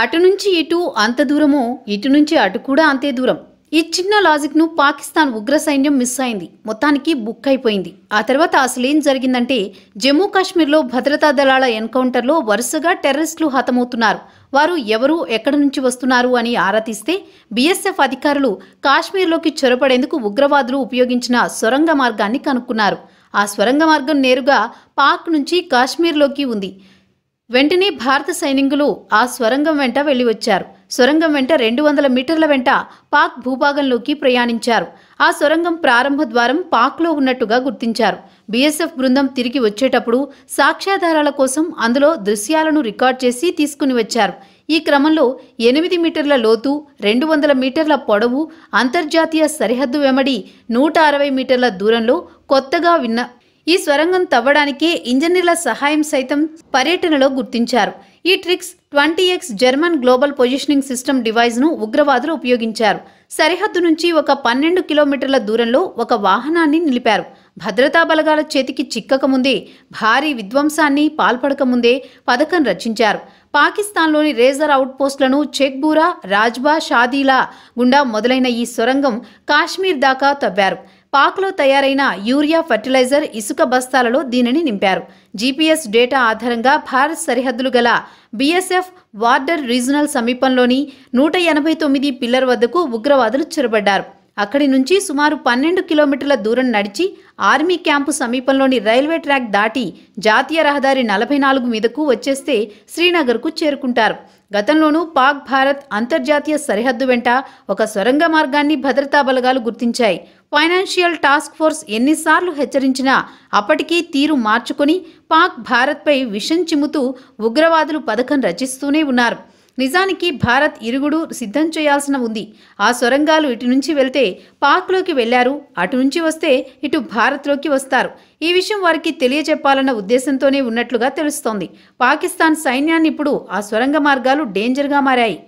అటు నుంచి ఇటు అంత దూరమో ఇటు నుంచి అటు కూడా అంతే దూరం ఈ చిన్న లాజిక్ను పాకిస్తాన్ ఉగ్ర సైన్యం మిస్ అయింది మొత్తానికి బుక్ అయిపోయింది ఆ తర్వాత అసలేం జరిగిందంటే జమ్మూ కాశ్మీర్లో భద్రతా దళాల ఎన్కౌంటర్లో వరుసగా టెర్రరిస్టులు హతమవుతున్నారు వారు ఎవరు ఎక్కడి నుంచి వస్తున్నారు అని ఆరా తీస్తే బీఎస్ఎఫ్ అధికారులు కాశ్మీర్లోకి చొరపడేందుకు ఉగ్రవాదులు ఉపయోగించిన సొరంగ మార్గాన్ని కనుక్కున్నారు ఆ సొరంగ మార్గం నేరుగా పాక్ నుంచి కాశ్మీర్లోకి ఉంది వెంటనే భారత సైనికులు ఆ స్వరంగం వెంట వెళ్లి వచ్చారు సొరంగం వెంట రెండు వందల మీటర్ల వెంట పాక్ భూభాగంలోకి ప్రయాణించారు ఆ సొరంగం ప్రారంభ ద్వారం పాక్లో ఉన్నట్టుగా గుర్తించారు బీఎస్ఎఫ్ బృందం తిరిగి వచ్చేటప్పుడు సాక్ష్యాధారాల కోసం అందులో దృశ్యాలను రికార్డ్ చేసి తీసుకుని వచ్చారు ఈ క్రమంలో ఎనిమిది మీటర్ల లోతు రెండు వందల మీటర్ల పొడవు అంతర్జాతీయ సరిహద్దు వెంబడి నూట అరవై మీటర్ల దూరంలో కొత్తగా విన్న ఈ స్వరంగం తవ్వడానికి ఇంజనీర్ల సహాయం సైతం పర్యటనలో గుర్తించారు ఈ eTrex twenty X Garmin global positioning system డివైస్ను ఉగ్రవాదులు ఉపయోగించారు సరిహద్దు నుంచి ఒక పన్నెండు కిలోమీటర్ల దూరంలో ఒక వాహనాన్ని నిలిపారు భద్రతా బలగాల చేతికి చిక్కకముందే భారీ విధ్వంసాన్ని పాల్పడకముందే పథకం రచించారు పాకిస్తాన్లోని రేజర్ అవుట్పోస్టులను చెక్బూరా రాజ్బా షాదీలా గుండా మొదలైన ఈ సొరంగం కాశ్మీర్ దాకా తవ్వారు పాక్లో తయారైన యూరియా ఫర్టిలైజర్ ఇసుక బస్తాలలో దీనిని నింపారు జీపీఎస్ డేటా ఆధారంగా భారత్ సరిహద్దులు గల బీఎస్ఎఫ్ వార్డర్ రీజనల్ సమీపంలోని నూట ఎనభై తొమ్మిది పిల్లర్ వద్దకు ఉగ్రవాదులు చొరబడ్డారు అక్కడి నుంచి సుమారు పన్నెండు కిలోమీటర్ల దూరం నడిచి ఆర్మీ క్యాంపు సమీపంలోని రైల్వే ట్రాక్ దాటి జాతీయ రహదారి నలభై నాలుగు మీదకు వచ్చేస్తే శ్రీనగర్కు చేరుకుంటారు గతంలోనూ పాక్ భారత్ అంతర్జాతీయ సరిహద్దు వెంట ఒక సొరంగ మార్గాన్ని భద్రతా బలగాలు గుర్తించాయి ఫైనాన్షియల్ టాస్క్ ఫోర్స్ ఎన్నిసార్లు హెచ్చరించినా అప్పటికీ తీరు మార్చుకుని పాక్ భారత్పై విషం చిమ్ముతూ ఉగ్రవాదులు పథకం రచిస్తూనే ఉన్నారు నిజానికి భారత్ ఇరుగుడు సిద్ధం చేయాల్సిన ఉంది ఆ సొరంగాలు ఇటు నుంచి వెళ్తే పాక్లోకి వెళ్లారు అటు నుంచి వస్తే ఇటు భారత్లోకి వస్తారు ఈ విషయం వారికి తెలియజెప్పాలన్న ఉద్దేశంతోనే ఉన్నట్లుగా తెలుస్తోంది పాకిస్తాన్ సైన్యాన్ని ఇప్పుడు ఆ సొరంగ మార్గాలు డేంజర్గా మారాయి